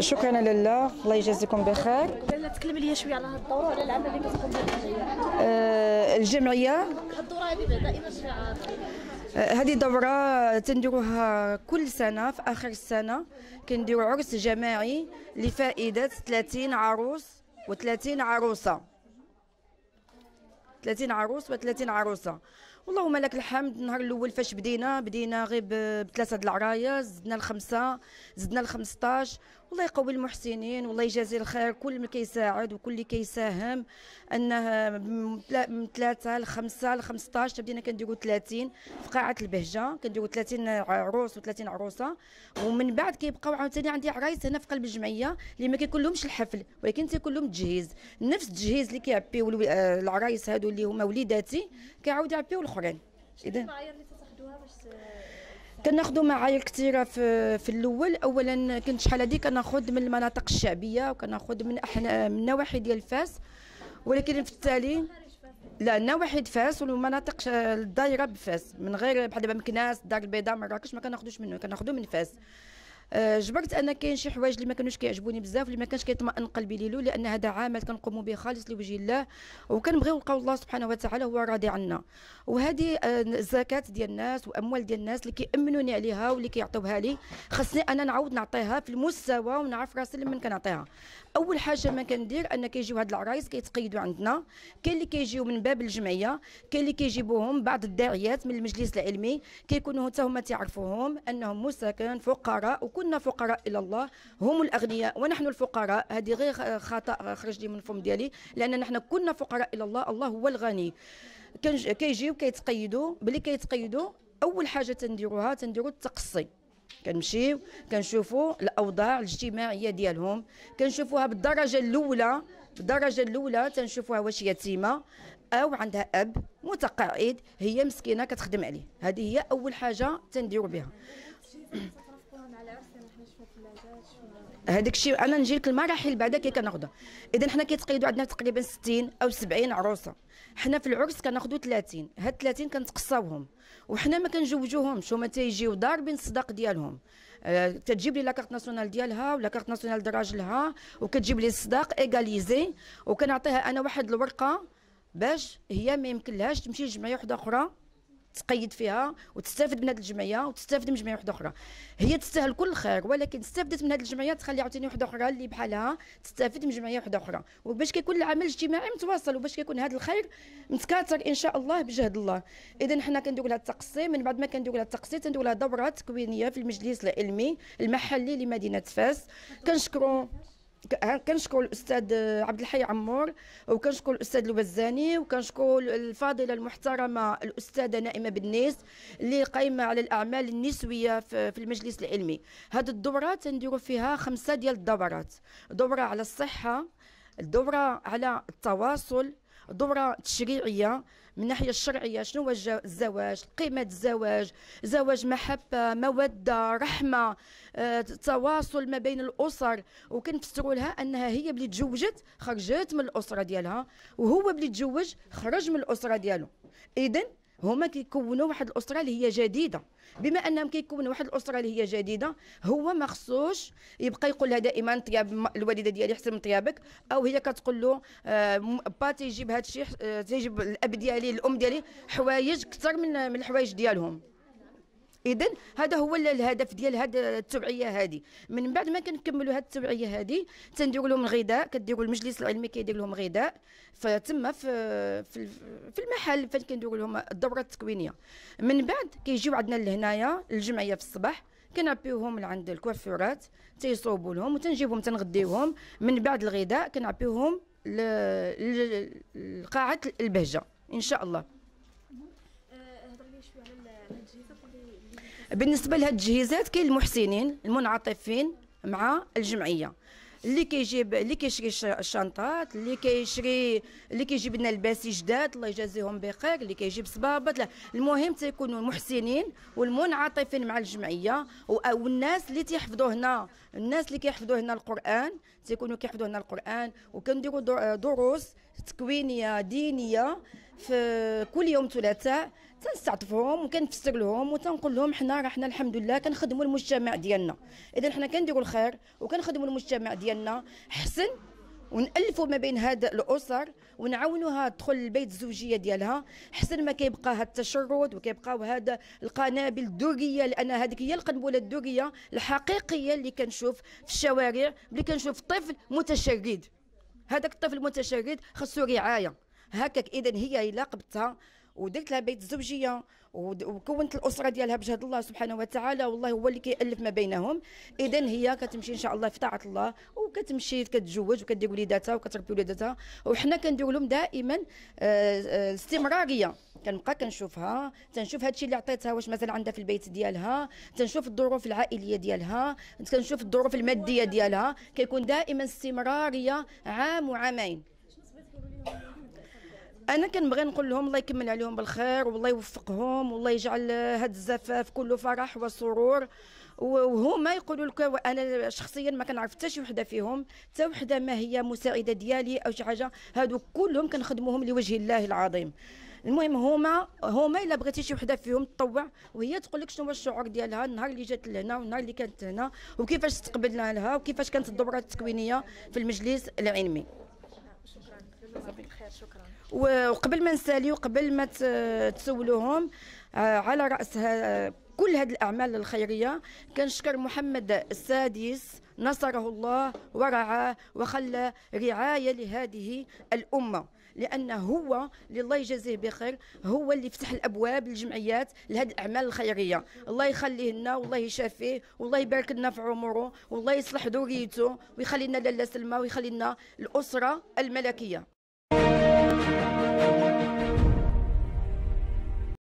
شكرا لاله الله يجازيكم بخير لاله تكلمي لي شويه على هاد الدوره وعلى العمل اللي كتقوم به آه، الجمعيه الدوره هذه دائما هذه دورة تنديروها كل سنة في آخر السنة كنديرو عرس جماعي لفائدة 30 عروس و30 عروسة 30 عروس و30 عروسة والله لك الحمد النهار الاول فاش بدينا بدينا غير بثلاثه د العرايا زدنا لخمسه زدنا ل 15 الله يقوي المحسنين والله يجازي الخير كل اللي كيساعد وكل اللي كيساهم انه من ثلاثه لخمسه ل 15 بدينا كنديروا 30 في قاعه البهجه كنديروا 30 عروس و30 عروسه ومن بعد كيبقاو عاوتاني عندي عرايس هنا في قلب الجمعيه اللي ما كيكون لهمش الحفل ولكن تيكون لهم التجهيز نفس التجهيز اللي كيعبيو آه، العرايس هادو اللي هما وليداتي كيعاود يعبيو الاخرين اذا المعايير اللي تاخذوها باش كناخذوا معايير كثيره في, في الاول اولا كنت شحال هذيك كناخذ من المناطق الشعبيه وكناخذ من احنا من نواحي ديال فاس ولكن في التالي لا نواحي فاس والمناطق الدايره بفاس من غير بحال دابا مكناس الدار البيضاء مراكش ما كناخذوش منه كناخذوا من فاس آه، جبرت انا كاين شي حوايج اللي ما كانوش كيعجبوني بزاف اللي ما كانش كيطمئن قلبي ليلو لان هذا عمل كنقوموا به خالص لوجه الله وكنبغيو نلقاو الله سبحانه وتعالى هو راضي عنا وهذه آه، الزكاه ديال الناس واموال ديال الناس اللي كيامنوني عليها واللي كيعطيوها لي خصني انا نعاود نعطيها في المستوى ونعرف راسي لمن كنعطيها اول حاجه ما كندير ان كيجيو هاد العرايس كيتقيدوا عندنا كاين اللي كيجيو من باب الجمعيه كاين اللي كيجيبوهم بعض الداعيات من المجلس العلمي كيكونوا حتى هما تيعرفوهم انهم مساكن فقراء كنا فقراء الى الله هم الاغنياء ونحن الفقراء هذه غير خطا خرج لي من الفم ديالي لان نحن كنا فقراء الى الله الله هو الغني كيجيو كيتقيدوا بلي كيتقيدوا اول حاجه تنديروها تنديروا التقصي كنمشيو كنشوفوا الاوضاع الاجتماعيه ديالهم كنشوفوها بالدرجه الاولى بالدرجه الاولى تنشوفوها واش يتيمه او عندها اب متقاعد هي مسكينه كتخدم عليه هذه هي اول حاجه تنديروا بها هذاك الشيء انا نجي لك المراحل بعدا كي كناخذها اذا حنا كيتقيدوا عندنا تقريبا 60 او 70 عروسه حنا في العرس كناخذوا 30 هاد 30 كنتقصاوهم وحنا ما كنجوجوهمش هما تيجيو ضاربين الصداق ديالهم أه كتجيب لي لاكارت ناسيونال ديالها ولا كارت ناسيونال دراجلها وكتجيب لي الصداق ايغاليزي وكنعطيها انا واحد الورقه باش هي ما يمكن لهاش تمشي لجمعيه وحده اخرى تقيد فيها وتستافد من هذه الجمعيه وتستافد من جمعيه واحده اخرى هي تستاهل كل خير ولكن استفدت من هذه الجمعيه تخلي عاوتاني واحده اخرى اللي بحالها تستافد من جمعيه واحده اخرى وباش كيكون العمل الاجتماعي متواصل وباش كيكون هذا الخير متكاثر ان شاء الله بجهد الله اذا حنا كنديروا لها التقسيم من بعد ما كنديروا لها التقسيم تنديروا لها دوره تكوينيه في المجلس العلمي المحلي لمدينه فاس كنشكروا كنشكر الاستاذ عبد الحي عمور وكنشكر الاستاذ الوزاني وكنشكر الفاضله المحترمه الاستاذه نائمه بالنيس اللي قايمه على الاعمال النسويه في المجلس العلمي هذه الدوره تنديروا فيها خمسه ديال الدورات دوره على الصحه دوره على التواصل دوره تشريعيه من الناحيه الشرعيه شنو هو الزواج قيمه الزواج زواج محبه موده رحمه آه، تواصل ما بين الاسر وكنفسروا لها انها هي بلي تزوجت خرجت من الاسره ديالها وهو بلي تزوج خرج من الاسره ديالو اذا هما كيكونوا واحد الاسره اللي هي جديده بما انهم كيكونوا واحد الاسره اللي هي جديده هو ما خصوش يبقى يقول لها دائما طياب الوالده ديالي احسن من طيابك او هي كتقول له آه، با تيجيب هذا الشيء آه، تيجيب الاب ديالي الام ديالي حوايج اكثر من من الحوايج ديالهم اذا هذا هو الهدف ديال هاد التوعيه هذه من بعد ما كنكملوا هاد التوعيه هذه تنديروا لهم غذاء كديروا المجلس العلمي كيدير لهم غذاء فتما في في المحل فين كنديروا لهم الدوره التكوينيه من بعد كيجيو عندنا لهنايا الجمعيه في الصباح كنعبيوهم لعند الكوافيرات تيصوبوا لهم وتنجيبهم تنغديوهم من بعد الغذاء كنعبيوهم لقاعه البهجه ان شاء الله بالنسبه لهاد التجهيزات كاين المحسنين المنعطفين مع الجمعيه اللي كيجيب اللي كيشري الشنطات اللي كيشري اللي كيجيب لنا الباسي جداد الله يجازيهم بخير اللي كيجيب صبابط المهم تيكونوا المحسنين والمنعطفين مع الجمعيه والناس اللي تيحفظوا هنا الناس اللي كيحفظوا هنا القران تيكونوا كيحفظوا هنا القران وكنديروا دروس تكوينيه دينيه في كل يوم ثلاثاء تنستعطفهم وكنفسر لهم وتنقول لهم حنا راه حنا الحمد لله كنخدموا المجتمع ديالنا اذا حنا كنديروا الخير وكنخدموا المجتمع ديالنا حسن ونالفوا ما بين هاد الاسر ونعاونوها تدخل البيت الزوجيه ديالها حسن ما كيبقى هاد التشرد وكيبقاو هاد القنابل الدوريه لان هذيك هي القنبله الدوريه الحقيقيه اللي كنشوف في الشوارع ملي كنشوف طفل متشرد هذاك الطفل المتشرد خصو رعايه هكاك اذا هي الا قبضتها ودرت لها بيت الزوجيه وكونت الاسره ديالها بجهد الله سبحانه وتعالى والله هو اللي كيالف ما بينهم اذا هي كتمشي ان شاء الله في طاعه الله وكتمشي كتزوج وكدير وليداتها وكتربي وليداتها وحنا كندير لهم دائما آه، آه، استمراريه كنبقى كنشوفها تنشوف هادشي اللي عطيتها واش مازال عندها في البيت ديالها تنشوف الظروف العائليه ديالها كنشوف الظروف الماديه ديالها كيكون دائما استمراريه عام وعامين انا كنبغي نقول لهم الله يكمل عليهم بالخير والله يوفقهم والله يجعل هاد الزفاف كله فرح وسرور وهما يقولوا لك انا شخصيا ما كنعرف حتى شي وحده فيهم حتى وحده ما هي مساعده ديالي او شي حاجه هادو كلهم كنخدموهم لوجه الله العظيم المهم هما هما الا بغيتي شي وحده فيهم تطوع وهي تقول لك شنو هو الشعور ديالها النهار اللي جات لهنا والنهار اللي كانت هنا وكيفاش استقبلنا لها وكيفاش كانت الدوره التكوينيه في المجلس العلمي شكرا شكرا وقبل ما نسالي وقبل ما تسولوهم آه، على راس كل هذه الاعمال الخيريه كنشكر محمد السادس نصره الله ورعاه وخلى رعايه لهذه الامه لانه هو اللي الله يجازيه بخير هو اللي فتح الابواب للجمعيات لهذه الاعمال الخيريه الله يخليه لنا والله يشافيه والله يبارك لنا في عمره والله يصلح ذريته ويخلي لنا لاله سلمى ويخلي لنا الاسره الملكيه